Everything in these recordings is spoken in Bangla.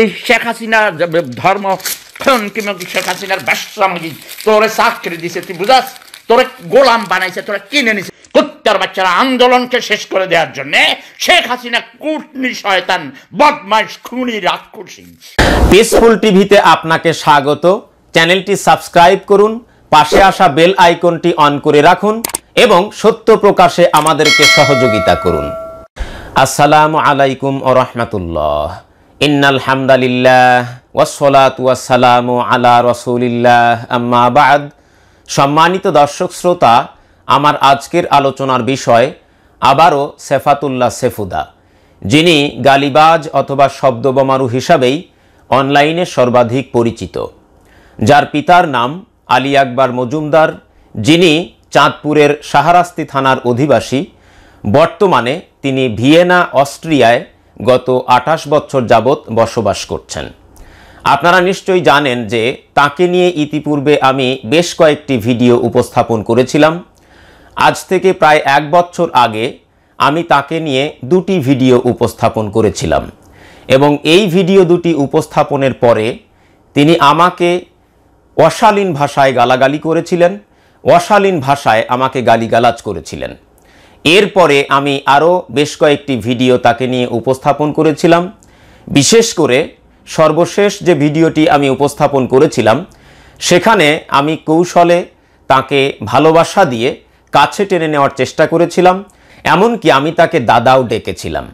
এই শেখ হাসিনা ধর্ম কিংবা শেখ হাসিনার ব্যবসামী তোরে চাকরি দিছে তুই বুঝাস তোরে গোলাম বানাইছে তোরা কিনে নিছে কুত্তার বাচ্চারা আন্দোলনকে শেষ করে দেওয়ার জন্য শেখ হাসিনা কুটনি শয়তান বদমাস খুনি রাক্ষসী পিসফুল টিভিতে আপনাকে স্বাগত চ্যানেলটি সাবস্ক্রাইব করুন পাশে আসা বেল আইকনটি অন করে রাখুন এবং সত্য প্রকাশে আমাদেরকে সহযোগিতা করুন আসসালামু আলাইকুম ও রহমতুল্লাহ ইন্নাল হামদালিল্লাহ আলা বাদ সম্মানিত দর্শক শ্রোতা আমার আজকের আলোচনার বিষয় আবারও সেফাতুল্লাহ সেফুদা যিনি গালিবাজ অথবা শব্দবমারু হিসাবেই অনলাইনে সর্বাধিক পরিচিত যার পিতার নাম আলী আকবর মজুমদার যিনি চাঁদপুরের সাহারাস্তি থানার অধিবাসী বর্তমানে তিনি ভিয়েনা অস্ট্রিয়ায় গত আঠাশ বছর যাবৎ বসবাস করছেন আপনারা নিশ্চয়ই জানেন যে তাকে নিয়ে ইতিপূর্বে আমি বেশ কয়েকটি ভিডিও উপস্থাপন করেছিলাম আজ থেকে প্রায় এক বছর আগে আমি তাকে নিয়ে দুটি ভিডিও উপস্থাপন করেছিলাম এবং এই ভিডিও দুটি উপস্থাপনের পরে তিনি আমাকে অশালীন ভাষায় গালাগালি করেছিলেন অশালীন ভাষায় আমাকে গালিগালাজ করেছিলেন এরপরে আমি আরও বেশ কয়েকটি ভিডিও তাকে নিয়ে উপস্থাপন করেছিলাম বিশেষ করে সর্বশেষ যে ভিডিওটি আমি উপস্থাপন করেছিলাম সেখানে আমি কৌশলে তাকে ভালোবাসা দিয়ে কাছে টেনে নেওয়ার চেষ্টা করেছিলাম এমনকি আমি তাকে দাদাও ডেকেছিলাম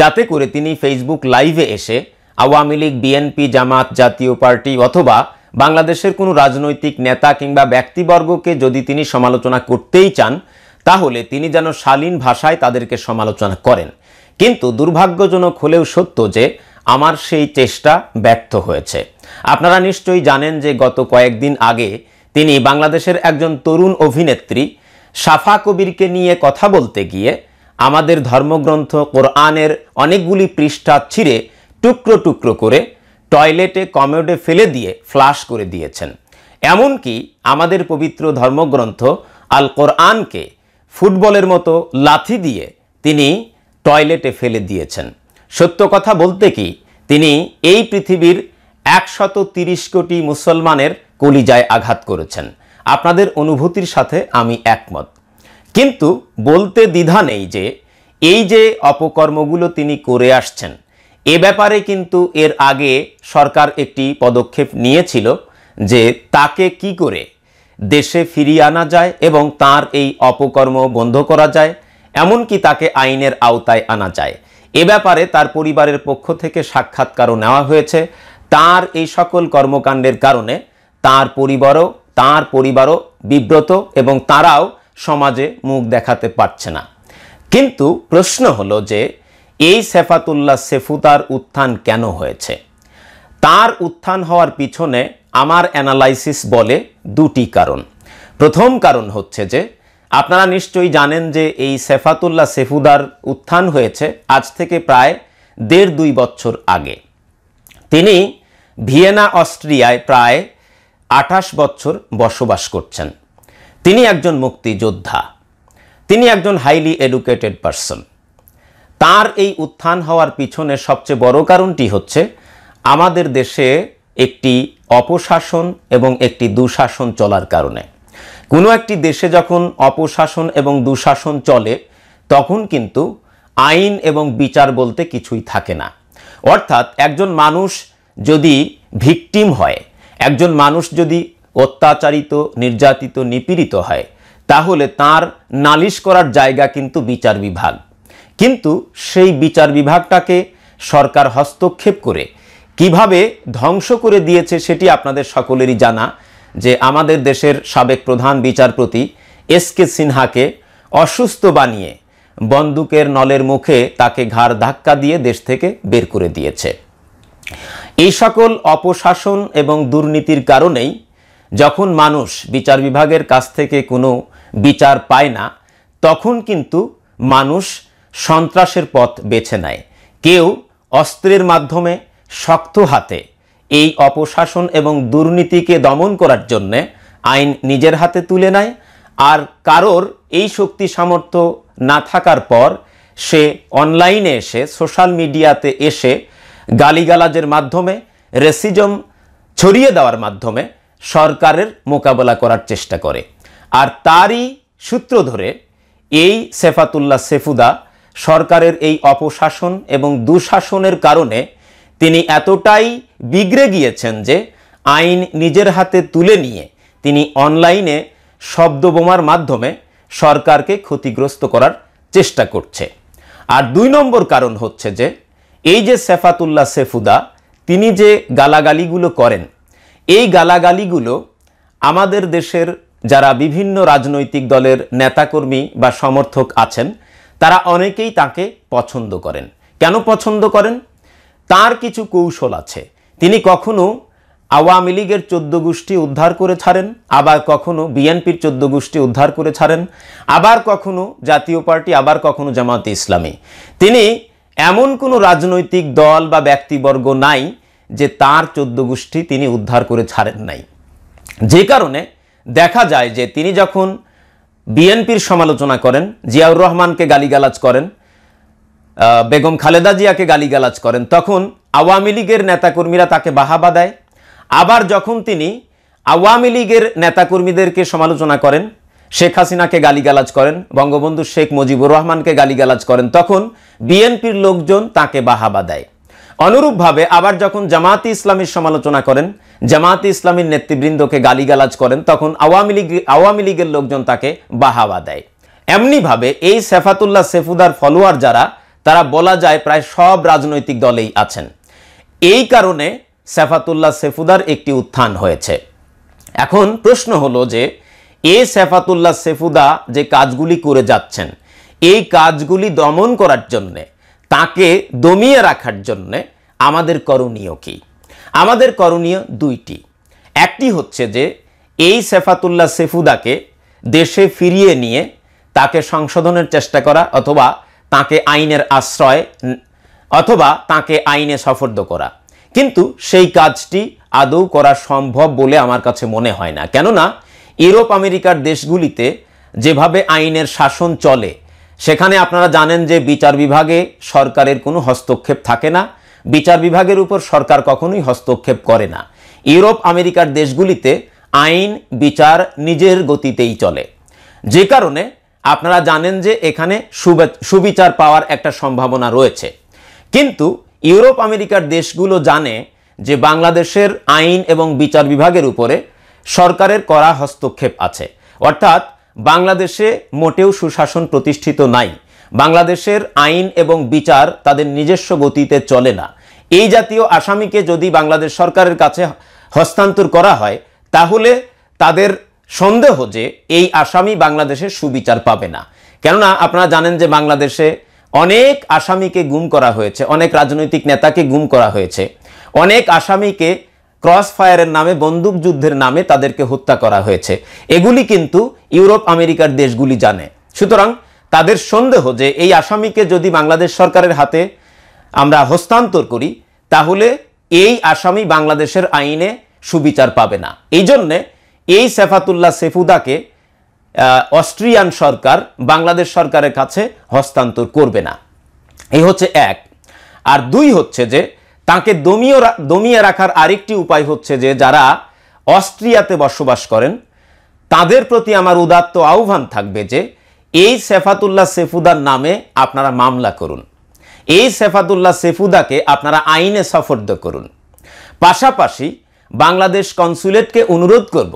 যাতে করে তিনি ফেসবুক লাইভে এসে আওয়ামী লীগ বিএনপি জামাত জাতীয় পার্টি অথবা বাংলাদেশের কোনো রাজনৈতিক নেতা কিংবা ব্যক্তিবর্গকে যদি তিনি সমালোচনা করতেই চান তাহলে তিনি যেন শালীন ভাষায় তাদেরকে সমালোচনা করেন কিন্তু দুর্ভাগ্যজনক হলেও সত্য যে আমার সেই চেষ্টা ব্যর্থ হয়েছে আপনারা নিশ্চয়ই জানেন যে গত কয়েকদিন আগে তিনি বাংলাদেশের একজন তরুণ অভিনেত্রী সাফা কবিরকে নিয়ে কথা বলতে গিয়ে আমাদের ধর্মগ্রন্থ কোরআনের অনেকগুলি পৃষ্ঠা ছিঁড়ে টুকরো টুকরো করে টয়লেটে কমেডে ফেলে দিয়ে ফ্লাশ করে দিয়েছেন এমনকি আমাদের পবিত্র ধর্মগ্রন্থ আল কোরআনকে ফুটবলের মতো লাথি দিয়ে তিনি টয়লেটে ফেলে দিয়েছেন সত্য কথা বলতে কি তিনি এই পৃথিবীর একশত তিরিশ কোটি মুসলমানের কলিজায় আঘাত করেছেন আপনাদের অনুভূতির সাথে আমি একমত কিন্তু বলতে দ্বিধা নেই যে এই যে অপকর্মগুলো তিনি করে আসছেন এ ব্যাপারে কিন্তু এর আগে সরকার একটি পদক্ষেপ নিয়েছিল যে তাকে কি করে দেশে ফিরিয়ে আনা যায় এবং তার এই অপকর্ম বন্ধ করা যায় এমনকি তাকে আইনের আওতায় আনা যায় এ ব্যাপারে তার পরিবারের পক্ষ থেকে সাক্ষাৎকারও নেওয়া হয়েছে তার এই সকল কর্মকাণ্ডের কারণে তার পরিবারও তার পরিবারও বিব্রত এবং তারাও সমাজে মুখ দেখাতে পারছে না কিন্তু প্রশ্ন হলো যে এই সেফাতুল্লাহ সেফুতার উত্থান কেন হয়েছে তার উত্থান হওয়ার পিছনে আমার অ্যানালাইসিস বলে দুটি কারণ প্রথম কারণ হচ্ছে যে আপনারা নিশ্চয়ই জানেন যে এই সেফাতুল্লাহ সেফুদার উত্থান হয়েছে আজ থেকে প্রায় দেড় দুই বছর আগে তিনি ভিয়েনা অস্ট্রিয়ায় প্রায় আঠাশ বছর বসবাস করছেন তিনি একজন মুক্তিযোদ্ধা তিনি একজন হাইলি এডুকেটেড পারসন তার এই উত্থান হওয়ার পিছনে সবচেয়ে বড় কারণটি হচ্ছে আমাদের দেশে একটি অপশাসন এবং একটি দুঃশাসন চলার কারণে কোনো একটি দেশে যখন অপশাসন এবং দুঃশাসন চলে তখন কিন্তু আইন এবং বিচার বলতে কিছুই থাকে না অর্থাৎ একজন মানুষ যদি ভিকটিম হয় একজন মানুষ যদি অত্যাচারিত নির্যাতিত নিপীড়িত হয় তাহলে তার নালিশ করার জায়গা কিন্তু বিচার বিভাগ কিন্তু সেই বিচার বিভাগটাকে সরকার হস্তক্ষেপ করে কিভাবে ধ্বংস করে দিয়েছে সেটি আপনাদের সকলেরই জানা যে আমাদের দেশের সাবেক প্রধান বিচারপতি এস কে সিনহাকে অসুস্থ বানিয়ে বন্দুকের নলের মুখে তাকে ঘাড় ধাক্কা দিয়ে দেশ থেকে বের করে দিয়েছে এই সকল অপশাসন এবং দুর্নীতির কারণেই যখন মানুষ বিচার বিভাগের কাছ থেকে কোনো বিচার পায় না তখন কিন্তু মানুষ সন্ত্রাসের পথ বেছে নেয় কেউ অস্ত্রের মাধ্যমে শক্ত হাতে এই অপশাসন এবং দুর্নীতিকে দমন করার জন্যে আইন নিজের হাতে তুলে নেয় আর কারোর এই শক্তি সামর্থ্য না থাকার পর সে অনলাইনে এসে সোশ্যাল মিডিয়াতে এসে গালিগালাজের মাধ্যমে রেসিজম ছড়িয়ে দেওয়ার মাধ্যমে সরকারের মোকাবেলা করার চেষ্টা করে আর তারই সূত্র ধরে এই সেফাতুল্লাহ সেফুদা সরকারের এই অপশাসন এবং দুঃশাসনের কারণে তিনি এতটাই বিগড়ে গিয়েছেন যে আইন নিজের হাতে তুলে নিয়ে তিনি অনলাইনে শব্দ বোমার মাধ্যমে সরকারকে ক্ষতিগ্রস্ত করার চেষ্টা করছে আর দুই নম্বর কারণ হচ্ছে যে এই যে সেফাতুল্লাহ সেফুদা তিনি যে গালাগালিগুলো করেন এই গালাগালিগুলো আমাদের দেশের যারা বিভিন্ন রাজনৈতিক দলের নেতাকর্মী বা সমর্থক আছেন তারা অনেকেই তাকে পছন্দ করেন কেন পছন্দ করেন তার কিছু কৌশল আছে তিনি কখনো আওয়ামী লীগের চোদ্দ গোষ্ঠী উদ্ধার করে ছাড়েন আবার কখনো বিএনপির চোদ্দ গোষ্ঠী উদ্ধার করে ছাড়েন আবার কখনো জাতীয় পার্টি আবার কখনো জামাত ইসলামী তিনি এমন কোনো রাজনৈতিক দল বা ব্যক্তিবর্গ নাই যে তার চোদ্দ গোষ্ঠী তিনি উদ্ধার করে ছাড়েন নাই যে কারণে দেখা যায় যে তিনি যখন বিএনপির সমালোচনা করেন জিয়াউর রহমানকে গালিগালাজ করেন বেগম খালেদা জিয়াকে গালিগালাজ করেন তখন আওয়ামী লীগের নেতাকর্মীরা তাকে বাহাবা দেয় আবার যখন তিনি আওয়ামী লীগের নেতাকর্মীদেরকে সমালোচনা করেন শেখ হাসিনাকে গালিগালাজ করেন বঙ্গবন্ধু শেখ মুজিবুর রহমানকে গালিগালাজ করেন তখন বিএনপির লোকজন তাকে বাহাবা দেয় অনুরূপভাবে আবার যখন জামাতি ইসলামীর সমালোচনা করেন জামাতি ইসলামীর নেতৃবৃন্দকে গালিগালাজ করেন তখন আওয়ামী লীগ আওয়ামী লীগের লোকজন তাকে বাহাবা দেয় এমনিভাবে এই সেফাতুল্লাহ সেফুদার ফলোয়ার যারা তারা বলা যায় প্রায় সব রাজনৈতিক দলেই আছেন এই কারণে সেফাতুল্লাহ সেফুদার একটি উত্থান হয়েছে এখন প্রশ্ন হলো যে এ সেফাতুল্লাহ সেফুদা যে কাজগুলি করে যাচ্ছেন এই কাজগুলি দমন করার জন্যে তাকে দমিয়ে রাখার জন্যে আমাদের করণীয় কি আমাদের করণীয় দুইটি একটি হচ্ছে যে এই সেফাতুল্লাহ সেফুদাকে দেশে ফিরিয়ে নিয়ে তাকে সংশোধনের চেষ্টা করা অথবা তাকে আইনের আশ্রয় অথবা তাকে আইনে সফর্দ করা কিন্তু সেই কাজটি আদৌ করা সম্ভব বলে আমার কাছে মনে হয় না কেননা ইউরোপ আমেরিকার দেশগুলিতে যেভাবে আইনের শাসন চলে সেখানে আপনারা জানেন যে বিচার বিভাগে সরকারের কোনো হস্তক্ষেপ থাকে না বিচার বিভাগের উপর সরকার কখনোই হস্তক্ষেপ করে না ইউরোপ আমেরিকার দেশগুলিতে আইন বিচার নিজের গতিতেই চলে যে কারণে আপনারা জানেন যে এখানে সুবিচার পাওয়ার একটা সম্ভাবনা রয়েছে কিন্তু ইউরোপ আমেরিকার দেশগুলো জানে যে বাংলাদেশের আইন এবং বিচার বিভাগের উপরে সরকারের করা হস্তক্ষেপ আছে অর্থাৎ বাংলাদেশে মোটেও সুশাসন প্রতিষ্ঠিত নাই বাংলাদেশের আইন এবং বিচার তাদের নিজস্ব গতিতে চলে না এই জাতীয় আসামিকে যদি বাংলাদেশ সরকারের কাছে হস্তান্তর করা হয় তাহলে তাদের সন্দেহ যে এই আসামি বাংলাদেশে সুবিচার পাবে না কেননা আপনারা জানেন যে বাংলাদেশে অনেক আসামিকে গুম করা হয়েছে অনেক রাজনৈতিক নেতাকে গুম করা হয়েছে অনেক আসামিকে ক্রস ফায়ারের নামে বন্দুকযুদ্ধের নামে তাদেরকে হত্যা করা হয়েছে এগুলি কিন্তু ইউরোপ আমেরিকার দেশগুলি জানে সুতরাং তাদের সন্দেহ যে এই আসামিকে যদি বাংলাদেশ সরকারের হাতে আমরা হস্তান্তর করি তাহলে এই আসামি বাংলাদেশের আইনে সুবিচার পাবে না এই জন্যে এই সেফাতুল্লাহ সেফুদাকে অস্ট্রিয়ান সরকার বাংলাদেশ সরকারের কাছে হস্তান্তর করবে না এই হচ্ছে এক আর দুই হচ্ছে যে তাকে দমিয়ে দমিয়ে রাখার আরেকটি উপায় হচ্ছে যে যারা অস্ট্রিয়াতে বসবাস করেন তাদের প্রতি আমার উদাত্ত আহ্বান থাকবে যে এই সেফাতুল্লাহ সেফুদার নামে আপনারা মামলা করুন এই সেফাতুল্লাহ সেফুদাকে আপনারা আইনে সফর্দ করুন পাশাপাশি বাংলাদেশ কনসুলেটকে অনুরোধ করব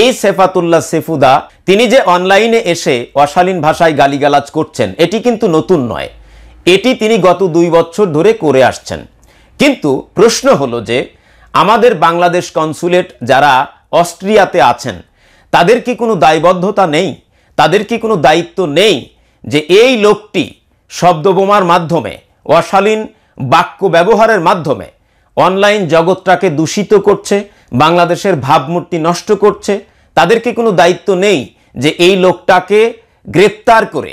এই সেফাতুল্লাহ সেফুদা তিনি যে অনলাইনে এসে অশালীন ভাষায় গালিগালাজ করছেন এটি কিন্তু নতুন নয় এটি তিনি গত দুই বছর ধরে করে আসছেন কিন্তু প্রশ্ন হলো যে আমাদের বাংলাদেশ কনসুলেট যারা অস্ট্রিয়াতে আছেন তাদের কি কোনো দায়বদ্ধতা নেই তাদের কি কোনো দায়িত্ব নেই যে এই লোকটি শব্দবোমার মাধ্যমে অশালীন বাক্য ব্যবহারের মাধ্যমে অনলাইন জগৎটাকে দূষিত করছে বাংলাদেশের ভাবমূর্তি নষ্ট করছে তাদেরকে কোনো দায়িত্ব নেই যে এই লোকটাকে গ্রেপ্তার করে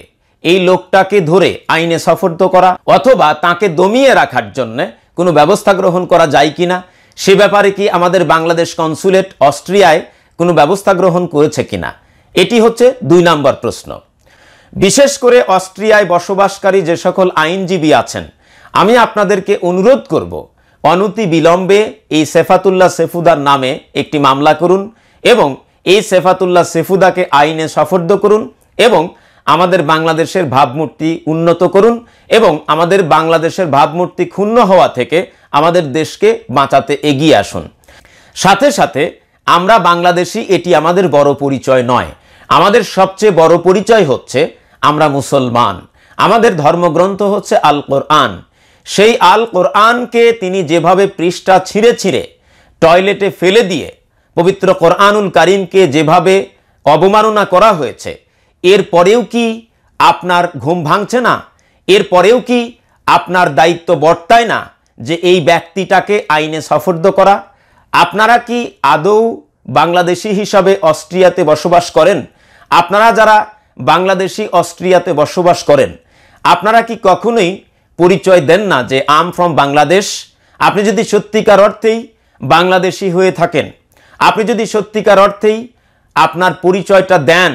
এই লোকটাকে ধরে আইনে সফর্দ করা অথবা তাকে দমিয়ে রাখার জন্য কোনো ব্যবস্থা গ্রহণ করা যায় কি না সে ব্যাপারে কি আমাদের বাংলাদেশ কনসুলেট অস্ট্রিয়ায় কোনো ব্যবস্থা গ্রহণ করেছে কিনা এটি হচ্ছে দুই নম্বর প্রশ্ন বিশেষ করে অস্ট্রিয়ায় বসবাসকারী যে সকল আইনজীবী আছেন আমি আপনাদেরকে অনুরোধ করব অনতি বিলম্বে এই সেফাতুল্লাহ সেফুদার নামে একটি মামলা করুন এবং এই সেফাতুল্লাহ সেফুদাকে আইনে সফর্দ করুন এবং আমাদের বাংলাদেশের ভাবমূর্তি উন্নত করুন এবং আমাদের বাংলাদেশের ভাবমূর্তি ক্ষুণ্ণ হওয়া থেকে আমাদের দেশকে বাঁচাতে এগিয়ে আসুন সাথে সাথে আমরা বাংলাদেশি এটি আমাদের বড় পরিচয় নয় আমাদের সবচেয়ে বড় পরিচয় হচ্ছে আমরা মুসলমান আমাদের ধর্মগ্রন্থ হচ্ছে আল কোরআন সেই আল কোরআনকে তিনি যেভাবে পৃষ্ঠা ছিঁড়ে ছিঁড়ে টয়লেটে ফেলে দিয়ে পবিত্র কোরআনুল কারিমকে যেভাবে অবমাননা করা হয়েছে এর পরেও কি আপনার ঘুম ভাঙছে না এর পরেও কি আপনার দায়িত্ব বর্তায় না যে এই ব্যক্তিটাকে আইনে সফর্দ করা আপনারা কি আদৌ বাংলাদেশি হিসাবে অস্ট্রিয়াতে বসবাস করেন আপনারা যারা বাংলাদেশি অস্ট্রিয়াতে বসবাস করেন আপনারা কি কখনোই পরিচয় দেন না যে আম ফ্রম বাংলাদেশ আপনি যদি সত্যিকার অর্থেই বাংলাদেশি হয়ে থাকেন আপনি যদি সত্যিকার অর্থেই আপনার পরিচয়টা দেন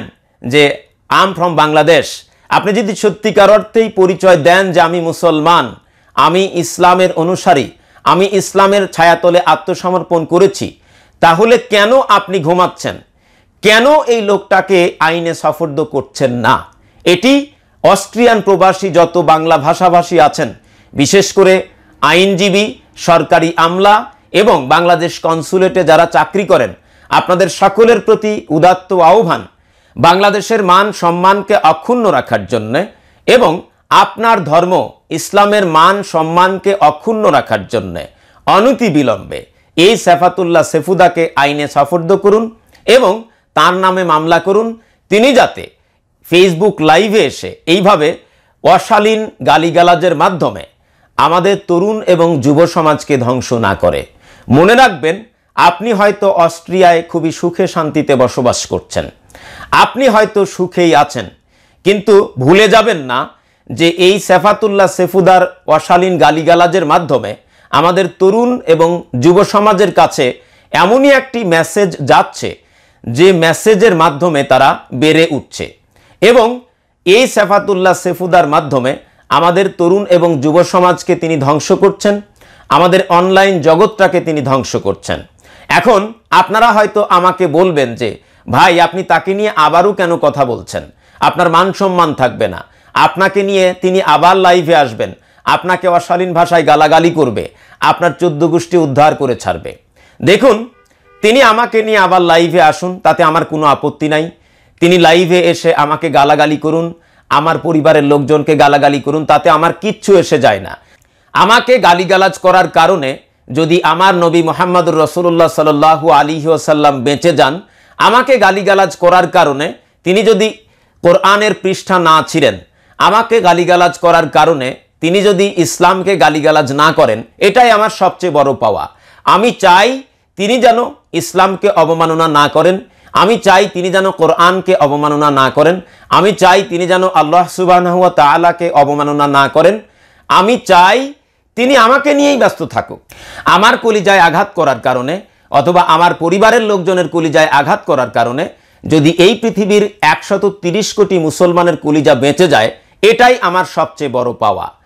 যে আম ফ্রম বাংলাদেশ আপনি যদি সত্যিকার অর্থেই পরিচয় দেন যে আমি মুসলমান আমি ইসলামের অনুসারী আমি ইসলামের ছায়াতলে আত্মসমর্পণ করেছি তাহলে কেন আপনি ঘুমাচ্ছেন কেন এই লোকটাকে আইনে সফর্দ করছেন না এটি অস্ট্রিয়ান প্রবাসী যত বাংলা ভাষাভাষী আছেন বিশেষ করে আইনজীবী সরকারি আমলা এবং বাংলাদেশ কনসুলেটে যারা চাকরি করেন আপনাদের সকলের প্রতি উদাত্ত আহ্বান বাংলাদেশের মান সম্মানকে অক্ষুণ্ণ রাখার জন্য এবং আপনার ধর্ম ইসলামের মান সম্মানকে অক্ষুণ্ণ রাখার জন্য বিলম্বে এই সেফাতুল্লাহ সেফুদাকে আইনে সফর্দ করুন এবং তার নামে মামলা করুন তিনি যাতে ফেসবুক লাইভে এসে এইভাবে অশালীন গালিগালাজের মাধ্যমে আমাদের তরুণ এবং যুব সমাজকে ধ্বংস না করে মনে রাখবেন আপনি হয়তো অস্ট্রিয়ায় খুবই সুখে শান্তিতে বসবাস করছেন আপনি হয়তো সুখেই আছেন কিন্তু ভুলে যাবেন না যে এই সেফাতুল্লাহ সেফুদার অশালীন গালিগালাজের মাধ্যমে আমাদের তরুণ এবং যুব সমাজের কাছে এমনই একটি মেসেজ যাচ্ছে যে মেসেজের মাধ্যমে তারা বেড়ে উঠছে এবং এই সেফাতুল্লাহ সেফুদার মাধ্যমে আমাদের তরুণ এবং যুব সমাজকে তিনি ধ্বংস করছেন আমাদের অনলাইন জগৎটাকে তিনি ধ্বংস করছেন এখন আপনারা হয়তো আমাকে বলবেন যে ভাই আপনি তাকে নিয়ে আবারও কেন কথা বলছেন আপনার মান সম্মান থাকবে না আপনাকে নিয়ে তিনি আবার লাইভে আসবেন আপনাকে অশালীন ভাষায় গালাগালি করবে আপনার চোদ্দ গোষ্ঠী উদ্ধার করে ছাড়বে দেখুন তিনি আমাকে নিয়ে আবার লাইভে আসুন তাতে আমার কোনো আপত্তি নাই তিনি লাইভে এসে আমাকে গালাগালি করুন আমার পরিবারের লোকজনকে গালাগালি করুন তাতে আমার কিচ্ছু এসে যায় না আমাকে গালিগালাজ করার কারণে যদি আমার নবী মোহাম্মদুর রসুল্লাহ সাল্লু আলী ওসাল্লাম বেঁচে যান আমাকে গালিগালাজ করার কারণে তিনি যদি কোরআনের পৃষ্ঠা না ছিলেন আমাকে গালিগালাজ করার কারণে তিনি যদি ইসলামকে গালিগালাজ না করেন এটাই আমার সবচেয়ে বড় পাওয়া আমি চাই তিনি যেন ইসলামকে অবমাননা না করেন আমি চাই তিনি যেন কোরআনকে অবমাননা না করেন আমি চাই তিনি যেন আল্লাহ সুবাহনুয়া তালাকে অবমাননা না করেন আমি চাই তিনি আমাকে নিয়েই ব্যস্ত থাকুক আমার কলিজায় আঘাত করার কারণে অথবা আমার পরিবারের লোকজনের কলিজায় আঘাত করার কারণে যদি এই পৃথিবীর একশত কোটি মুসলমানের কলিজা বেঁচে যায় এটাই আমার সবচেয়ে বড় পাওয়া